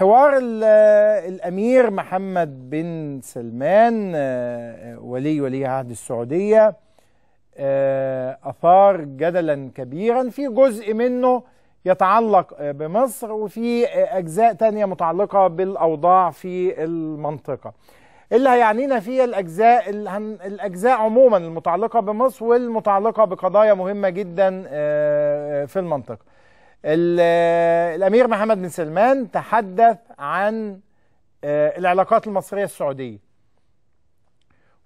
حوار الامير محمد بن سلمان آه، ولي ولي عهد السعوديه آه، اثار جدلا كبيرا في جزء منه يتعلق بمصر وفي اجزاء تانية متعلقه بالاوضاع في المنطقه اللي هيعنينا فيها الاجزاء الاجزاء عموما المتعلقه بمصر والمتعلقه بقضايا مهمه جدا آه، في المنطقه الامير محمد بن سلمان تحدث عن آه، العلاقات المصريه السعوديه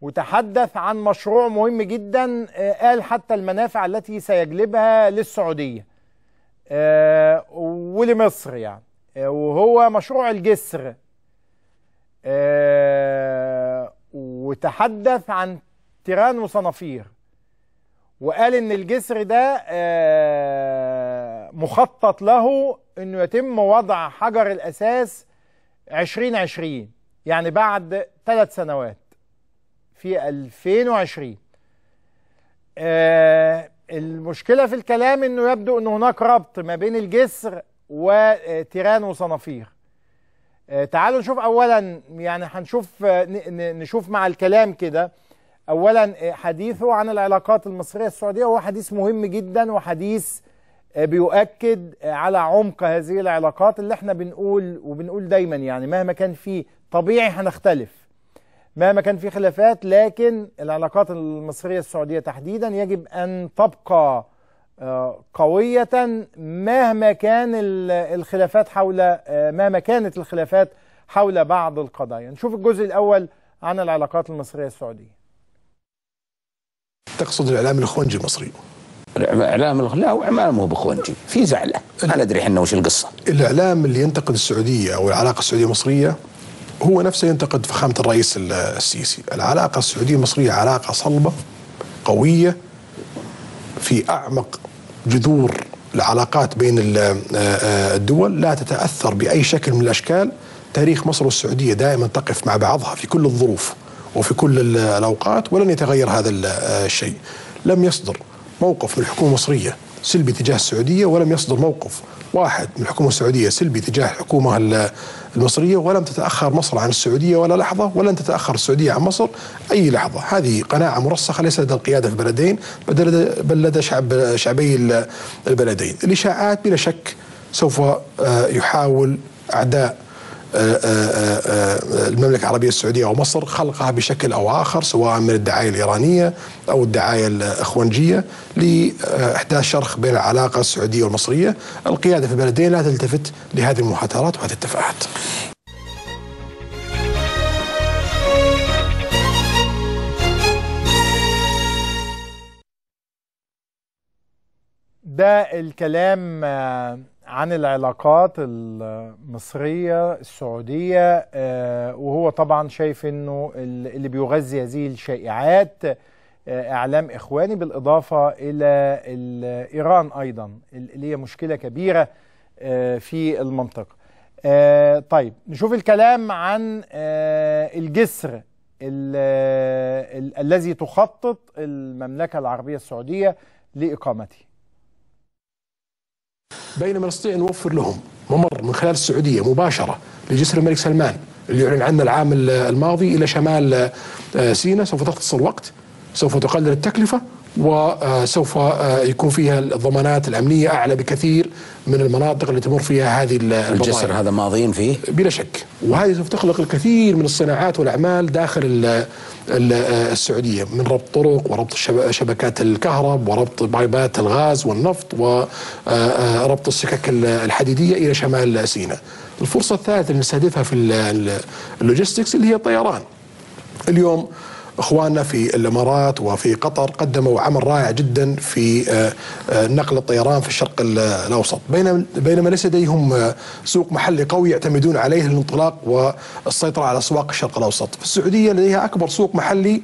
وتحدث عن مشروع مهم جدا آه، قال حتى المنافع التي سيجلبها للسعوديه آه، ولمصر يعني وهو مشروع الجسر وتحدث عن تيران وصنافير وقال ان الجسر ده مخطط له انه يتم وضع حجر الاساس 2020 يعني بعد ثلاث سنوات في 2020 آه المشكلة في الكلام انه يبدو ان هناك ربط ما بين الجسر وتيران وصنافير آه تعالوا نشوف اولا يعني هنشوف آه، نشوف مع الكلام كده اولا آه، حديثه عن العلاقات المصرية السعودية هو حديث مهم جدا وحديث بيؤكد على عمق هذه العلاقات اللي احنا بنقول وبنقول دايما يعني مهما كان في طبيعي هنختلف مهما كان في خلافات لكن العلاقات المصرية السعودية تحديدا يجب أن تبقى آه، قوية مهما كان الخلافات حول آه، مهما كانت الخلافات حول بعض القضايا نشوف الجزء الأول عن العلاقات المصرية السعودية تقصد الإعلام الإخوانجي المصري اعلام لا هو مو بخونجي في زعله انا ادري احنا وش القصه الاعلام اللي ينتقد السعوديه او العلاقه السعوديه المصريه هو نفسه ينتقد فخامه الرئيس السيسي العلاقه السعوديه المصريه علاقه صلبه قويه في اعمق جذور العلاقات بين آه، آه، الدول لا تتاثر باي شكل من الاشكال تاريخ مصر والسعوديه دائما تقف مع بعضها في كل الظروف وفي كل الاوقات ولن يتغير هذا الشيء آه، لم يصدر موقف من الحكومه المصريه سلبي تجاه السعوديه ولم يصدر موقف واحد من الحكومه السعوديه سلبي تجاه الحكومه المصريه ولم تتاخر مصر عن السعوديه ولا لحظه ولن تتاخر السعوديه عن مصر اي لحظه، هذه قناعه مرسخه ليس لدى القياده في البلدين بل لدى شعب شعبي البلدين، الاشاعات بلا شك سوف آه، يحاول اعداء آه، آه، آه، المملكه العربيه السعوديه ومصر خلقها بشكل او اخر سواء من الدعايه الايرانيه او الدعايه الاخوانجيه لاحداث شرخ بين العلاقه السعوديه والمصريه، القياده في البلدين لا تلتفت لهذه المحاترات وهذه التفاهات. ده الكلام عن العلاقات المصرية السعودية آه، وهو طبعا شايف انه اللي بيغذي هذه الشائعات آه، اعلام اخواني بالاضافة الى ايران ايضا اللي هي مشكلة كبيرة آه، في المنطقة طيب نشوف الكلام عن الجسر الذي تخطط المملكة العربية السعودية لإقامته بينما نستطيع أن نوفر لهم ممر من خلال السعودية مباشرة لجسر الملك سلمان اللي أعلن عنه العام الماضي إلى شمال آه، سيناء سوف تختصر وقت سوف تقلل التكلفة وسوف آه، يكون فيها الضمانات الامنيه اعلى بكثير من المناطق اللي تمر فيها هذه الجسر هذا ماضيين فيه؟ بلا شك وهذه سوف تخلق الكثير من الصناعات والاعمال داخل آه، السعوديه من ربط طرق وربط شبكات الكهرب وربط بايبات الغاز والنفط وربط آه، السكك الحديديه الى شمال سيناء. الفرصه الثالثه اللي نستهدفها في اللوجيستكس اللي هي الطيران. اليوم اخواننا في الامارات وفي قطر قدموا عمل رائع جدا في آه، آه، نقل الطيران في الشرق الاوسط بينما بينما ليس لديهم آه، سوق محلي قوي يعتمدون عليه للانطلاق والسيطره على اسواق الشرق الاوسط السعوديه لديها اكبر سوق محلي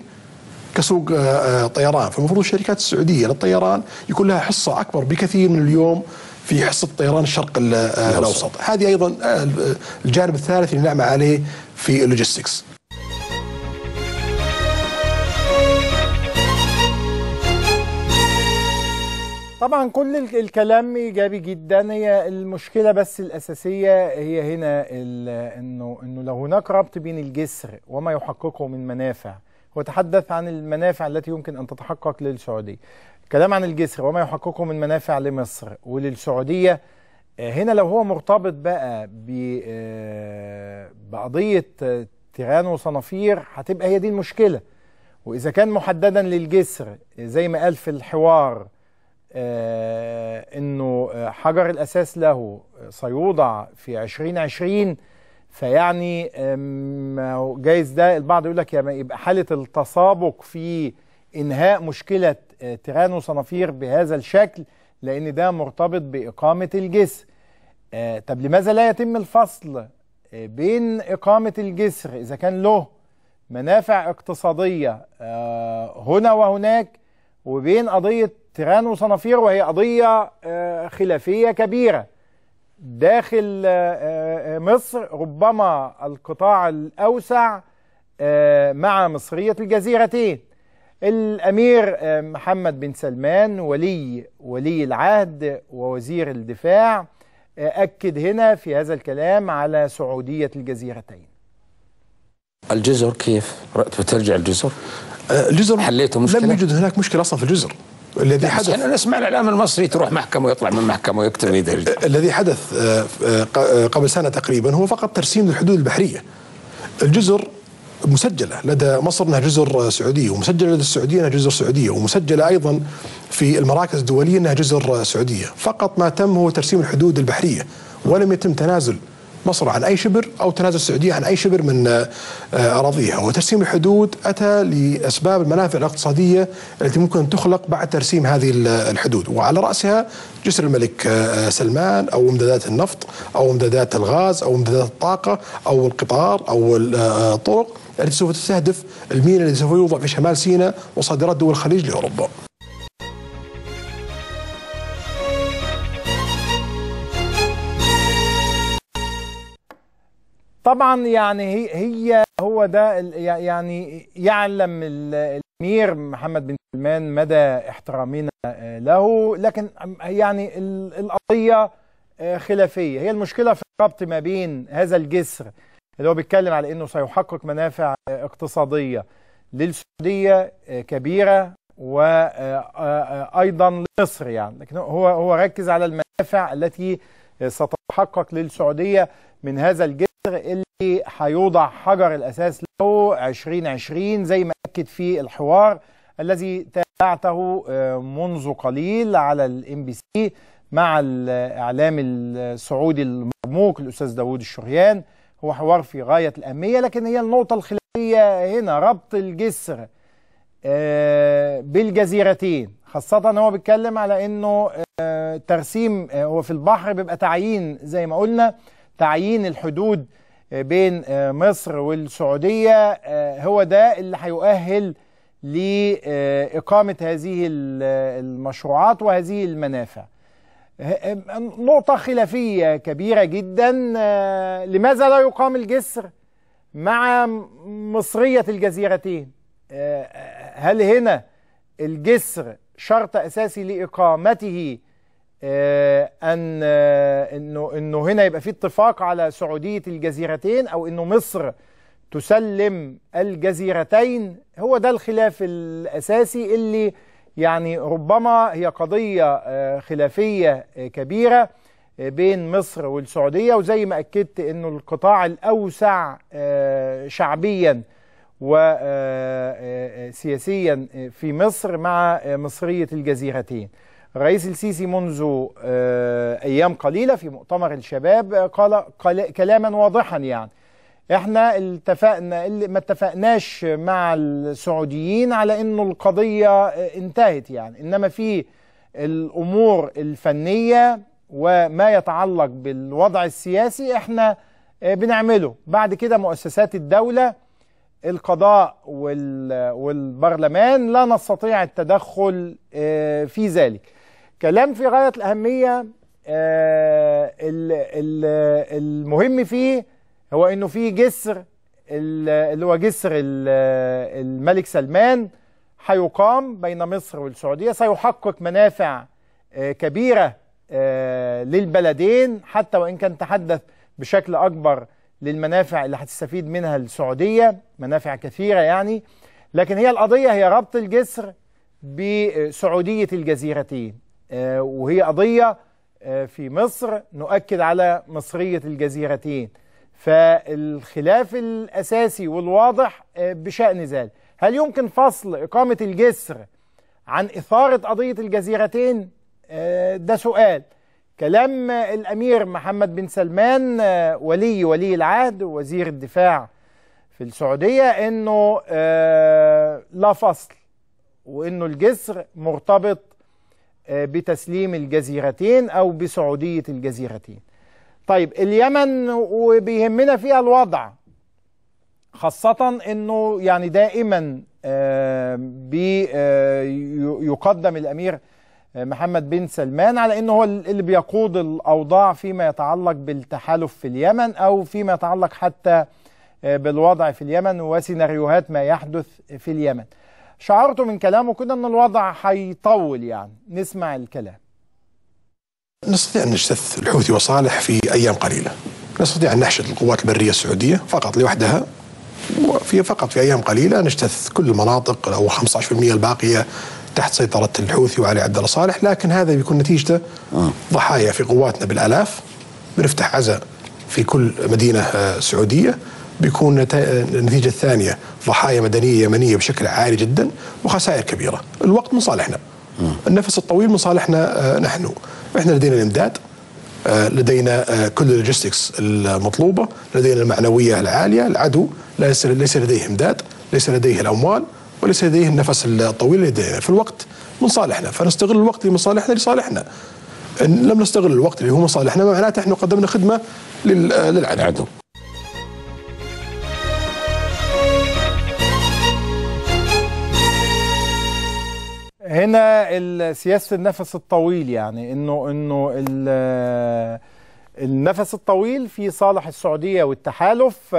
كسوق طيران فالمفروض الشركات السعوديه للطيران يكون لها حصه اكبر بكثير من اليوم في حصه طيران الشرق الاوسط هذه ايضا الجانب الثالث اللي نعمل عليه في اللوجيستكس طبعا كل الكلام ايجابي جدا هي المشكله بس الاساسيه هي هنا انه انه لو هناك ربط بين الجسر وما يحققه من منافع وتحدث عن المنافع التي يمكن ان تتحقق للسعوديه كلام عن الجسر وما يحققه من منافع لمصر وللسعوديه هنا لو هو مرتبط بقى آه، بقضيه تيران وصنافير هتبقى هي دي المشكله واذا كان محددا للجسر زي ما قال في الحوار آه، انه آه، حجر الاساس له سيوضع في 2020 فيعني جايز ده البعض يقول لك يبقى حاله التسابق في انهاء مشكله آه، تيران وصنافير بهذا الشكل لان ده مرتبط باقامه الجسر طب لماذا لا يتم الفصل بين اقامه الجسر اذا كان له منافع اقتصاديه هنا وهناك وبين قضيه تيران وصنافير وهي قضية آه، خلافية كبيرة داخل آه، آه، مصر ربما القطاع الأوسع مع مصرية الجزيرتين الأمير محمد بن سلمان ولي ولي العهد ووزير الدفاع أكد هنا في هذا الكلام على سعودية الجزيرتين الجزر كيف؟ بترجع الجزر؟ الجزر حليته مشكلة؟ لم يوجد هناك مشكلة أصلا في الجزر الذي يعني حدث احنا نسمع الاعلام المصري تروح محكمه ويطلع من محكمه ويكتب يدرج آه، الذي حدث آه، آه، قبل سنه تقريبا هو فقط ترسيم للحدود البحريه الجزر مسجله لدى مصر انها جزر سعوديه ومسجله لدى السعوديه انها جزر سعوديه ومسجله ايضا في المراكز الدوليه انها جزر سعوديه فقط ما تم هو ترسيم الحدود البحريه ولم يتم تنازل مصر عن أي شبر أو تنازل السعودية عن أي شبر من آه، أراضيها وترسيم الحدود أتى لأسباب المنافع الاقتصادية التي ممكن تخلق بعد ترسيم هذه الحدود وعلى رأسها جسر الملك آه، سلمان أو امدادات النفط أو امدادات الغاز أو امدادات الطاقة أو القطار أو آه، الطرق التي سوف تستهدف المينا الذي سوف يوضع في شمال سيناء وصادرات دول الخليج لأوروبا طبعا يعني هي, هي هو ده يعني يعلم الامير محمد بن سلمان مدى احترامنا آه، له لكن يعني القضيه آه، خلافيه هي المشكله في الربط ما بين هذا الجسر اللي هو بيتكلم على انه سيحقق منافع آه، اقتصاديه للسعوديه كبيره وايضا لمصر يعني لكن هو هو ركز على المنافع التي ستتحقق للسعوديه من هذا الجسر اللي هيوضع حجر الأساس له 2020 زي ما أكد في الحوار الذي تابعته آه، منذ قليل على الام بي سي مع الإعلام السعودي المرموق الأستاذ داوود الشريان هو حوار في غاية الأهمية لكن هي النقطة الخلافية هنا ربط الجسر آه، بالجزيرتين خاصة هو بيتكلم على أنه آه، ترسيم هو في البحر بيبقى تعيين زي ما قلنا تعيين الحدود بين آه، مصر والسعودية آه، هو ده اللي هيؤهل لإقامة هذه المشروعات وهذه المنافع آه، نقطة خلافية كبيرة جدا لماذا لا يقام الجسر مع مصرية الجزيرتين هل هنا الجسر شرط أساسي لإقامته آه، ان آه، انه انه هنا يبقى في اتفاق على سعوديه الجزيرتين او انه مصر تسلم الجزيرتين هو ده الخلاف الاساسي اللي يعني ربما هي قضيه آه، خلافيه كبيره بين مصر والسعوديه وزي ما اكدت انه القطاع الاوسع شعبيا وسياسيا في مصر مع مصريه الجزيرتين الرئيس السيسي منذ آه، أيام قليلة في مؤتمر الشباب آه، قال كلاما واضحا يعني احنا اتفقنا اللي ما اتفقناش مع السعوديين على انه القضية آه، انتهت يعني انما في الامور الفنية وما يتعلق بالوضع السياسي احنا بنعمله بعد كده مؤسسات الدولة القضاء والبرلمان لا نستطيع التدخل في ذلك كلام في غاية الأهمية آه، المهم فيه هو أنه في جسر اللي هو جسر الملك سلمان هيقام بين مصر والسعودية سيحقق منافع آه، كبيرة آه، للبلدين حتى وإن كان تحدث بشكل أكبر للمنافع اللي هتستفيد منها السعودية منافع كثيرة يعني لكن هي القضية هي ربط الجسر بسعودية الجزيرتين آه، وهي قضية آه، في مصر نؤكد على مصرية الجزيرتين فالخلاف الأساسي والواضح آه، بشأن ذلك هل يمكن فصل إقامة الجسر عن إثارة قضية الجزيرتين ده سؤال كلام الأمير محمد بن سلمان ولي ولي العهد وزير الدفاع في السعودية أنه لا فصل وأنه الجسر مرتبط آه، بتسليم الجزيرتين أو بسعودية الجزيرتين طيب اليمن وبيهمنا فيها الوضع خاصة أنه يعني دائما آه، بيقدم آه، الأمير محمد بن سلمان على أنه هو اللي بيقود الأوضاع فيما يتعلق بالتحالف في اليمن أو فيما يتعلق حتى بالوضع في اليمن وسيناريوهات ما يحدث في اليمن شعرت من كلامه كده ان الوضع حيطول يعني نسمع الكلام نستطيع ان نجتث الحوثي وصالح في ايام قليله نستطيع ان نحشد القوات البريه السعوديه فقط لوحدها وفي فقط في ايام قليله نجتث كل المناطق او 15% الباقيه تحت سيطره الحوثي وعلي عبد الله صالح لكن هذا بيكون نتيجته آه. ضحايا في قواتنا بالالاف بنفتح عزاء في كل مدينه آه، سعوديه بيكون النتيجه الثانيه ضحايا مدنيه يمنيه بشكل عالي جدا وخسائر كبيره، الوقت من صالحنا. النفس الطويل من صالحنا آه، نحن. احنا لدينا الامداد آه، لدينا آه، كل اللوجيستكس المطلوبه، لدينا المعنويه العاليه، العدو ليس ليس لديه امداد، ليس لديه الاموال، وليس لديه النفس الطويل لدينا، في الوقت من صالحنا، فنستغل الوقت لمصالحنا لصالحنا. إن لم نستغل الوقت اللي هو مصالحنا معناته احنا قدمنا خدمه للعدو. هنا سياسه النفس الطويل يعني انه انه النفس الطويل في صالح السعوديه والتحالف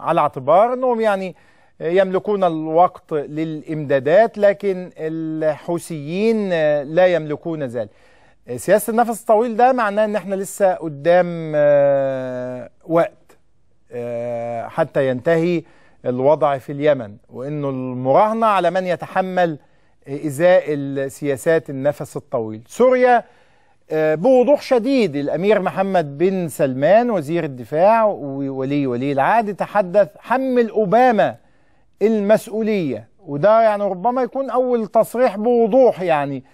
على اعتبار انهم يعني يملكون الوقت للامدادات لكن الحوثيين لا يملكون ذلك سياسه النفس الطويل ده معناه ان احنا لسه قدام آه، وقت آه، حتى ينتهي الوضع في اليمن وانه المراهنه على من يتحمل إزاء السياسات النفس الطويل سوريا آه، بوضوح شديد الأمير محمد بن سلمان وزير الدفاع وولي ولي العهد تحدث حمل أوباما المسؤولية وده يعني ربما يكون أول تصريح بوضوح يعني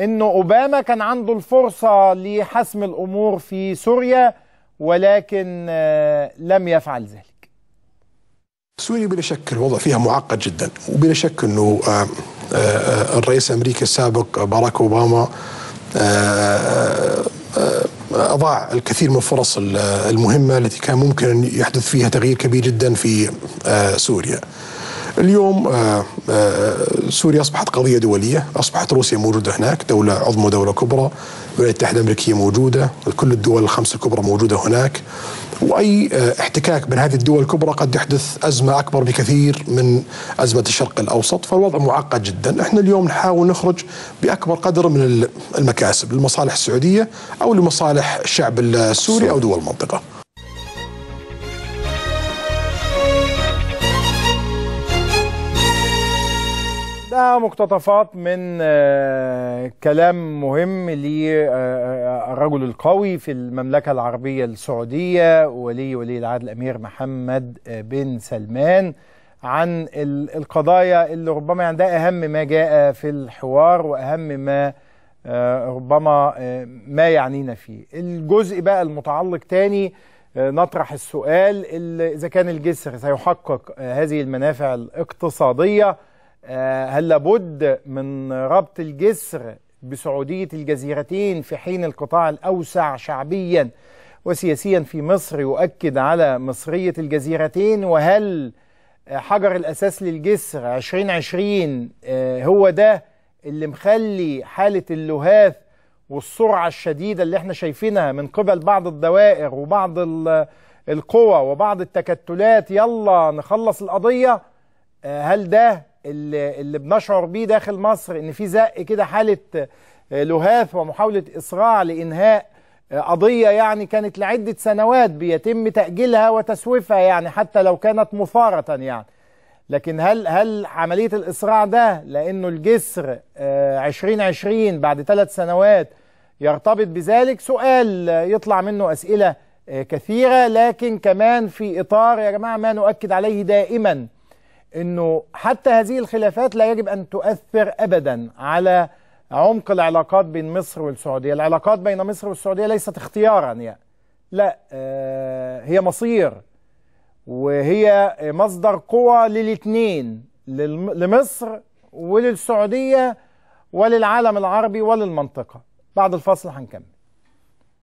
أنه أوباما كان عنده الفرصة لحسم الأمور في سوريا ولكن آه، لم يفعل ذلك سوريا بلا شك الوضع فيها معقد جدا وبلا شك انه آه، آه، آه، الرئيس الامريكي السابق باراك اوباما اضاع الكثير من الفرص المهمه التي كان ممكن ان يحدث فيها تغيير كبير جدا في سوريا. اليوم آه، آه، سوريا أصبحت قضية دولية أصبحت روسيا موجودة هناك دولة عظمى دولة كبرى الولايات المتحدة الأمريكية موجودة كل الدول الخمسه الكبرى موجودة هناك واي آه، احتكاك بين هذه الدول الكبرى قد يحدث ازمه اكبر بكثير من ازمه الشرق الاوسط، فالوضع معقد جدا، احنا اليوم نحاول نخرج باكبر قدر من المكاسب لمصالح السعوديه او لمصالح الشعب السوري او دول المنطقه. مقتطفات من آه، كلام مهم للرجل آه، آه، القوي في المملكة العربية السعودية ولي ولي العهد الأمير محمد بن سلمان عن القضايا اللي ربما يعني ده أهم ما جاء في الحوار وأهم ما ربما ما يعنينا فيه الجزء بقى المتعلق تاني نطرح السؤال إذا كان الجسر سيحقق هذه المنافع الاقتصادية آه، هل لابد من ربط الجسر بسعودية الجزيرتين في حين القطاع الأوسع شعبيا وسياسيا في مصر يؤكد على مصرية الجزيرتين وهل حجر الأساس للجسر 2020 آه، هو ده اللي مخلي حالة اللهاث والسرعة الشديدة اللي احنا شايفينها من قبل بعض الدوائر وبعض القوى وبعض التكتلات يلا نخلص القضية آه، هل ده اللي, اللي بنشعر بيه داخل مصر ان في زق كده حاله آه، لهاف ومحاوله اسراع لانهاء آه، قضيه يعني كانت لعده سنوات بيتم تاجيلها وتسويفها يعني حتى لو كانت مثاره يعني لكن هل هل عمليه الاسراع ده لانه الجسر 2020 آه، بعد ثلاث سنوات يرتبط بذلك سؤال يطلع منه اسئله كثيره لكن كمان في اطار يا جماعه ما نؤكد عليه دائما أنه حتى هذه الخلافات لا يجب أن تؤثر أبدا على عمق العلاقات بين مصر والسعودية العلاقات بين مصر والسعودية ليست اختيارا يعني. لا آه، هي مصير وهي مصدر قوة للاثنين لمصر وللسعودية وللعالم العربي وللمنطقة بعد الفصل هنكمل